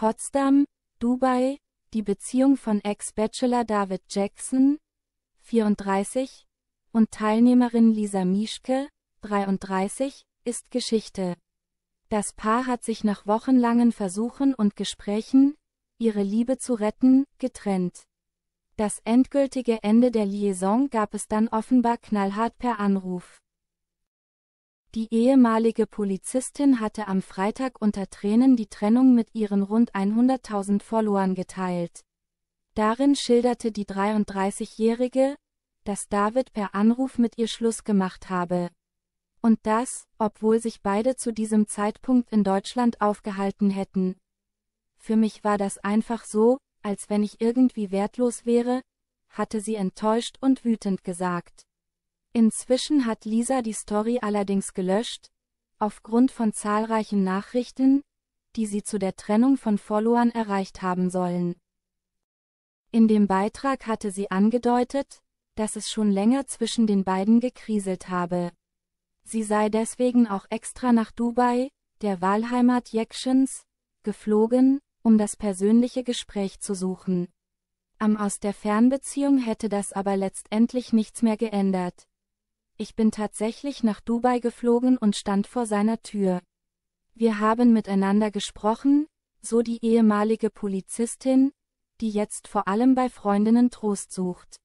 Potsdam, Dubai, die Beziehung von Ex-Bachelor David Jackson, 34, und Teilnehmerin Lisa Mischke, 33, ist Geschichte. Das Paar hat sich nach wochenlangen Versuchen und Gesprächen, ihre Liebe zu retten, getrennt. Das endgültige Ende der Liaison gab es dann offenbar knallhart per Anruf. Die ehemalige Polizistin hatte am Freitag unter Tränen die Trennung mit ihren rund 100.000 Followern geteilt. Darin schilderte die 33-Jährige, dass David per Anruf mit ihr Schluss gemacht habe. Und das, obwohl sich beide zu diesem Zeitpunkt in Deutschland aufgehalten hätten. Für mich war das einfach so, als wenn ich irgendwie wertlos wäre, hatte sie enttäuscht und wütend gesagt. Inzwischen hat Lisa die Story allerdings gelöscht, aufgrund von zahlreichen Nachrichten, die sie zu der Trennung von Followern erreicht haben sollen. In dem Beitrag hatte sie angedeutet, dass es schon länger zwischen den beiden gekriselt habe. Sie sei deswegen auch extra nach Dubai, der Wahlheimat Jekschens, geflogen, um das persönliche Gespräch zu suchen. Am Aus der Fernbeziehung hätte das aber letztendlich nichts mehr geändert. Ich bin tatsächlich nach Dubai geflogen und stand vor seiner Tür. Wir haben miteinander gesprochen, so die ehemalige Polizistin, die jetzt vor allem bei Freundinnen Trost sucht.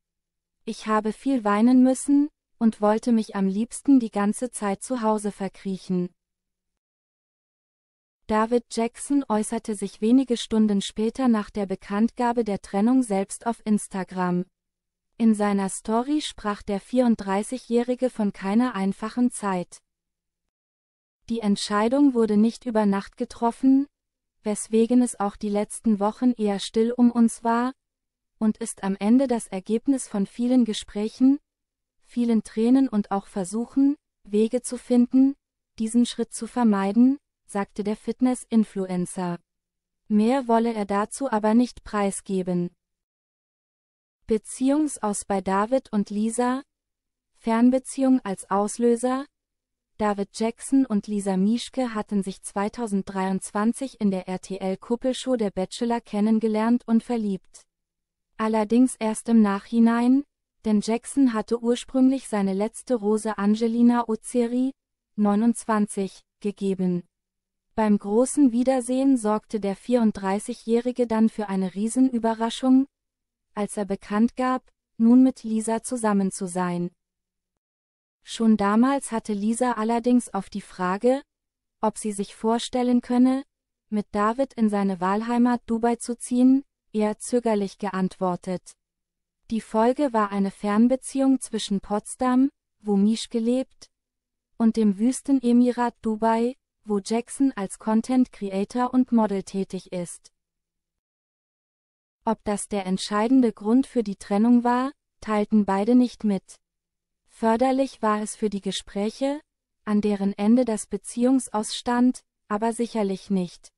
Ich habe viel weinen müssen und wollte mich am liebsten die ganze Zeit zu Hause verkriechen. David Jackson äußerte sich wenige Stunden später nach der Bekanntgabe der Trennung selbst auf Instagram. In seiner Story sprach der 34-Jährige von keiner einfachen Zeit. Die Entscheidung wurde nicht über Nacht getroffen, weswegen es auch die letzten Wochen eher still um uns war, und ist am Ende das Ergebnis von vielen Gesprächen, vielen Tränen und auch Versuchen, Wege zu finden, diesen Schritt zu vermeiden, sagte der Fitness-Influencer. Mehr wolle er dazu aber nicht preisgeben. Beziehungsaus bei David und Lisa, Fernbeziehung als Auslöser, David Jackson und Lisa Mieschke hatten sich 2023 in der RTL-Kuppelshow Der Bachelor kennengelernt und verliebt. Allerdings erst im Nachhinein, denn Jackson hatte ursprünglich seine letzte Rose Angelina Ozeri, 29, gegeben. Beim großen Wiedersehen sorgte der 34-Jährige dann für eine Riesenüberraschung, als er bekannt gab, nun mit Lisa zusammen zu sein. Schon damals hatte Lisa allerdings auf die Frage, ob sie sich vorstellen könne, mit David in seine Wahlheimat Dubai zu ziehen, eher zögerlich geantwortet. Die Folge war eine Fernbeziehung zwischen Potsdam, wo Misch gelebt, und dem Wüstenemirat Dubai, wo Jackson als Content Creator und Model tätig ist. Ob das der entscheidende Grund für die Trennung war, teilten beide nicht mit. Förderlich war es für die Gespräche, an deren Ende das Beziehungsausstand, aber sicherlich nicht.